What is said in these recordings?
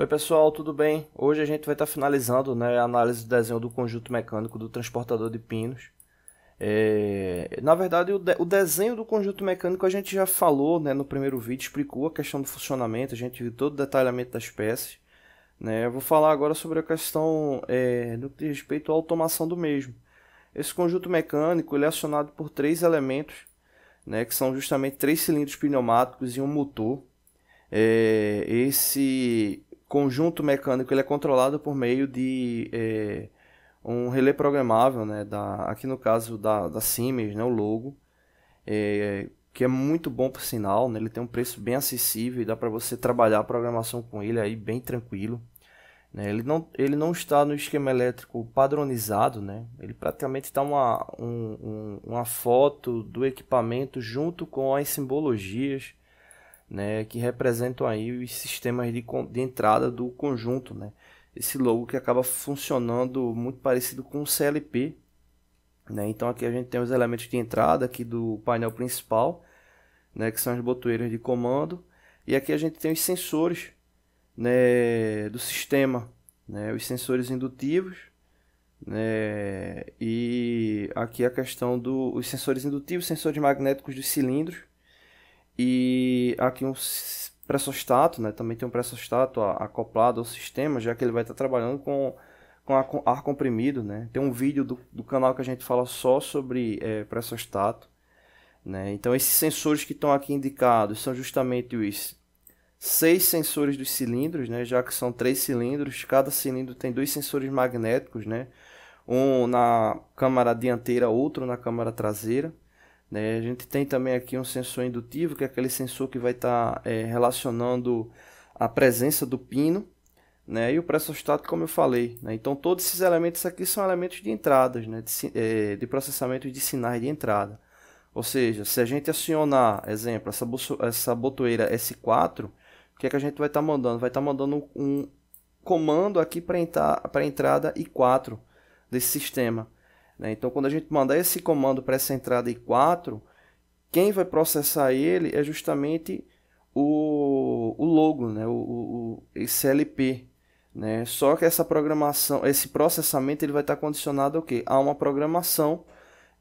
Oi pessoal, tudo bem? Hoje a gente vai estar tá finalizando né, a análise do desenho do conjunto mecânico do transportador de pinos. É... Na verdade, o, de... o, desenho do conjunto mecânico a gente já falou né, no primeiro vídeo, explicou a questão do funcionamento, a gente viu todo o detalhamento das peças. Né? Eu vou falar agora sobre a questão é... no que diz respeito à automação do mesmo. Esse conjunto mecânico ele é acionado por três elementos, né, que são justamente três cilindros pneumáticos e um motor. É... Esse conjunto mecânico ele é controlado por meio de é, um relé programável, né, da, aqui no caso da, da Siemens, né, o logo, é, que é muito bom por sinal, né, ele tem um preço bem acessível e dá para você trabalhar a programação com ele aí bem tranquilo. Né, ele, não, ele não está no esquema elétrico padronizado, né, ele praticamente está uma, um, um, uma foto do equipamento junto com as simbologias né, que representam aí os sistemas de, de entrada do conjunto, né? Esse logo que acaba funcionando muito parecido com o CLP, né? Então aqui a gente tem os elementos de entrada aqui do painel principal, né, que são as botoeiras de comando, e aqui a gente tem os sensores, né, do sistema, né, os sensores indutivos, né, e aqui a questão dos do, sensores indutivos, sensores magnéticos dos cilindros, e aqui um pressostato, né? Também tem um pressostato acoplado ao sistema, já que ele vai estar trabalhando com, com ar comprimido, né? Tem um vídeo do, do canal que a gente fala só sobre é, pressostato, né? Então esses sensores que estão aqui indicados são justamente os seis sensores dos cilindros, né? Já que são três cilindros, cada cilindro tem dois sensores magnéticos, né? Um na câmara dianteira, outro na câmara traseira. Né? A gente tem também aqui um sensor indutivo, que é aquele sensor que vai estar tá, é, relacionando a presença do pino né? e o pressostático, como eu falei. Né? Então, todos esses elementos aqui são elementos de entradas, né? de, é, de processamento de sinais de entrada. Ou seja, se a gente acionar, exemplo, essa, essa botoeira S4, o que, é que a gente vai estar tá mandando? Vai estar tá mandando um comando aqui para a entrada I4 desse sistema. Né? Então, quando a gente mandar esse comando para essa entrada I4, quem vai processar ele é justamente o, o logo, né? o, o, esse Né? Só que essa programação, esse processamento ele vai estar condicionado ao quê? a uma programação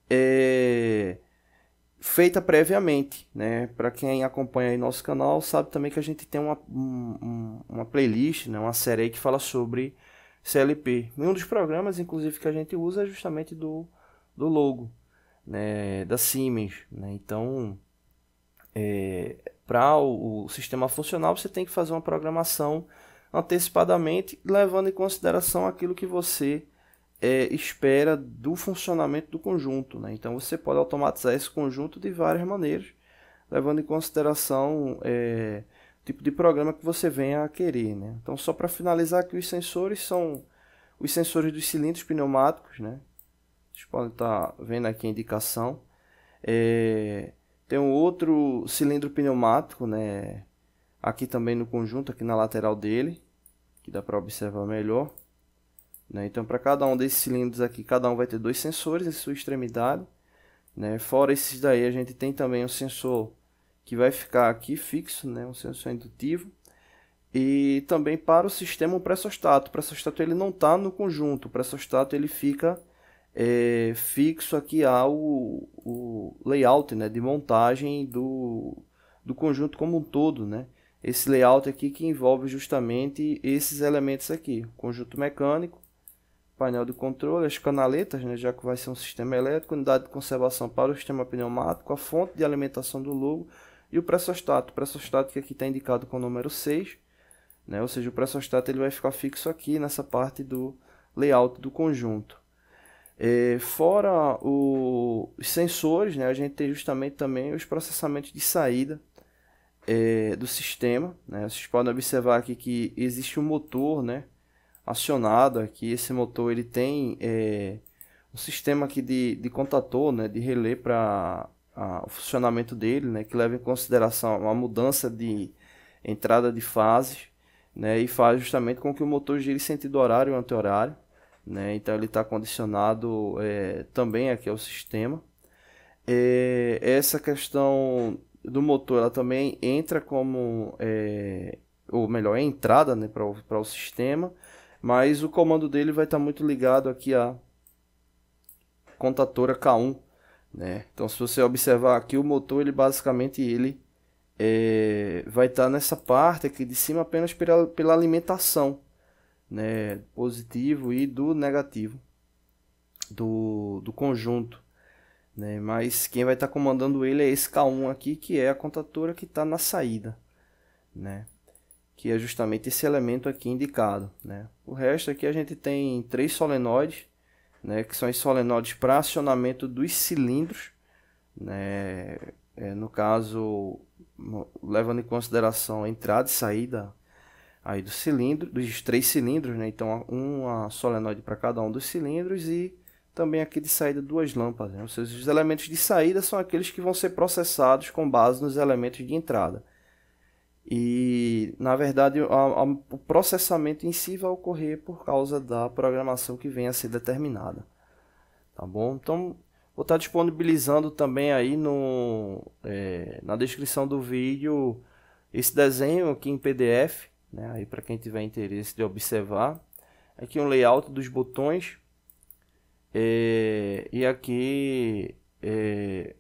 é, feita previamente. Né? Para quem acompanha aí nosso canal sabe também que a gente tem uma, um, uma playlist, né? uma série que fala sobre CLP. E um dos programas, inclusive, que a gente usa é justamente do, do logo, né, da Siemens. Né? Então, é, para o, o, sistema funcional, você tem que fazer uma programação antecipadamente, levando em consideração aquilo que você é, espera do funcionamento do conjunto. Né? Então, você pode automatizar esse conjunto de várias maneiras, levando em consideração... É, tipo de programa que você venha a querer, né? Então, só para finalizar aqui, os sensores são os sensores dos cilindros pneumáticos, né? Vocês podem estar tá vendo aqui a indicação. É, tem um outro cilindro pneumático, né? Aqui também no conjunto, aqui na lateral dele, que dá para observar melhor. Né? Então, para cada um desses cilindros aqui, cada um vai ter dois sensores em sua extremidade. Né? Fora esses daí, a gente tem também um sensor que vai ficar aqui fixo, né, um sensor indutivo, e também para o sistema pressostato. O pressostato ele não está no conjunto, o pressostato ele fica é, fixo aqui ao o layout né, de montagem do, do conjunto como um todo, né? Esse layout aqui que envolve justamente esses elementos aqui, conjunto mecânico, painel de controle, as canaletas, né, já que vai ser um sistema elétrico, unidade de conservação para o sistema pneumático, a fonte de alimentação do logo, e o pressostato, o pressostato que aqui está indicado com o número 6, né? ou seja, o pressostato ele vai ficar fixo aqui nessa parte do layout do conjunto. É, fora o, os sensores, né? a gente tem justamente também os processamentos de saída é, do sistema. Né? Vocês podem observar aqui que existe um motor né? acionado aqui, esse motor ele tem... É, um sistema aqui de, de contator, né, de relé para o funcionamento dele, né, que leva em consideração a mudança de entrada de fases, né, e faz justamente com que o motor gire sentido horário e anti-horário, né, então ele está condicionado é, também aqui ao sistema. É, essa questão do motor ela também entra como, é, ou melhor, é entrada né, para o sistema, mas o comando dele vai estar tá muito ligado aqui à contatora K1 né? Então se você observar aqui o motor, ele basicamente ele é, vai estar tá nessa parte aqui de cima apenas pela, pela alimentação né? positivo e do negativo do, do conjunto. Né? Mas quem vai estar tá comandando ele é esse K1 aqui, que é a contatora que está na saída. Né? que é justamente esse elemento aqui indicado. Né? O resto aqui a gente tem três solenoides, né, que são os solenoides para acionamento dos cilindros, né, é, no caso, levando em consideração a entrada e saída aí do cilindro, dos três cilindros, né, então uma solenoide para cada um dos cilindros e também aqui de saída duas lâmpadas. Né, ou seja, os elementos de saída são aqueles que vão ser processados com base nos elementos de entrada. E, na verdade, a, a, o processamento em si vai ocorrer por causa da programação que venha a ser determinada. Tá bom? Então, vou estar disponibilizando também aí no, é, na descrição do vídeo esse desenho aqui em PDF, né? Aí para quem tiver interesse de observar. Aqui um layout dos botões. É, e aqui é,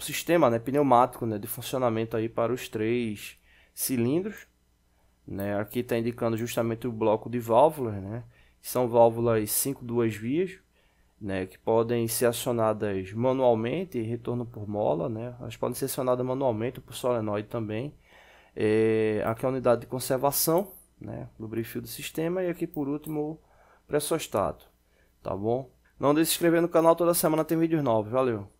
o sistema né, pneumático né, de funcionamento aí para os três cilindros. Né? Aqui está indicando justamente o bloco de válvulas, né? são válvulas 5 duas vias, né, que podem ser acionadas manualmente, retorno por mola, né? elas podem ser acionadas manualmente por solenoide também. É, aqui é a unidade de conservação, né, lubrifico do sistema, e aqui por último o pressostato, tá bom? Não deixe de se inscrever no canal, toda semana tem vídeos novos, valeu!